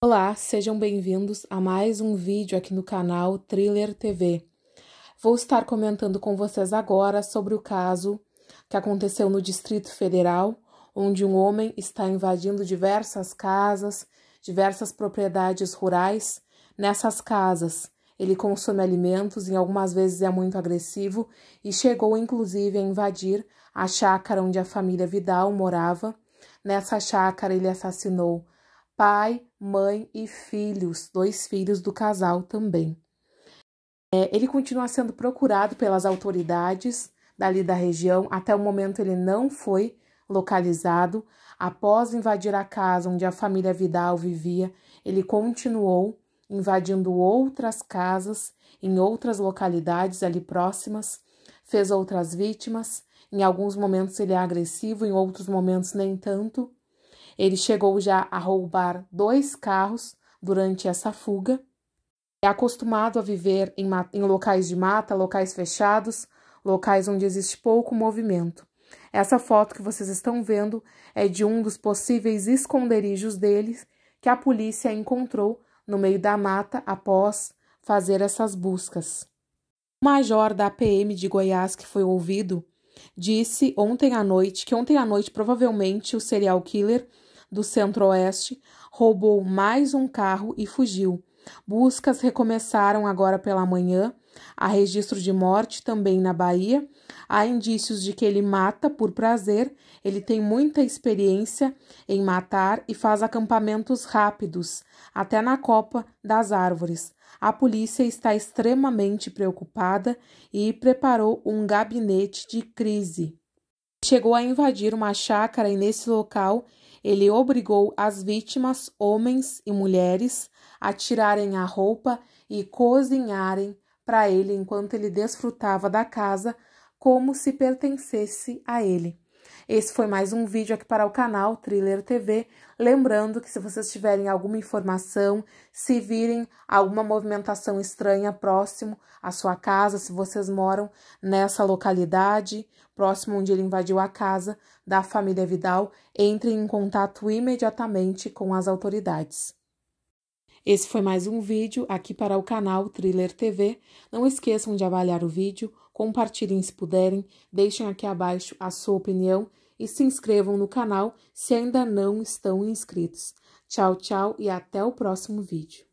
Olá, sejam bem-vindos a mais um vídeo aqui no canal Thriller TV. Vou estar comentando com vocês agora sobre o caso que aconteceu no Distrito Federal, onde um homem está invadindo diversas casas, diversas propriedades rurais. Nessas casas, ele consome alimentos e algumas vezes é muito agressivo e chegou inclusive a invadir a chácara onde a família Vidal morava. Nessa chácara, ele assassinou pai, mãe e filhos, dois filhos do casal também. É, ele continua sendo procurado pelas autoridades dali da região, até o momento ele não foi localizado. Após invadir a casa onde a família Vidal vivia, ele continuou invadindo outras casas em outras localidades ali próximas, fez outras vítimas. Em alguns momentos ele é agressivo, em outros momentos nem tanto. Ele chegou já a roubar dois carros durante essa fuga. É acostumado a viver em, em locais de mata, locais fechados, locais onde existe pouco movimento. Essa foto que vocês estão vendo é de um dos possíveis esconderijos deles que a polícia encontrou no meio da mata após fazer essas buscas. O major da PM de Goiás que foi ouvido disse ontem à noite que ontem à noite provavelmente o serial killer do Centro-Oeste, roubou mais um carro e fugiu. Buscas recomeçaram agora pela manhã. Há registro de morte também na Bahia. Há indícios de que ele mata por prazer. Ele tem muita experiência em matar e faz acampamentos rápidos, até na copa das árvores. A polícia está extremamente preocupada e preparou um gabinete de crise. Chegou a invadir uma chácara e nesse local ele obrigou as vítimas, homens e mulheres, a tirarem a roupa e cozinharem para ele enquanto ele desfrutava da casa, como se pertencesse a ele. Esse foi mais um vídeo aqui para o canal Thriller TV. Lembrando que se vocês tiverem alguma informação, se virem alguma movimentação estranha próximo à sua casa, se vocês moram nessa localidade, próximo onde ele invadiu a casa da família Vidal, entrem em contato imediatamente com as autoridades. Esse foi mais um vídeo aqui para o canal Thriller TV. Não esqueçam de avaliar o vídeo, compartilhem se puderem, deixem aqui abaixo a sua opinião e se inscrevam no canal se ainda não estão inscritos. Tchau, tchau e até o próximo vídeo.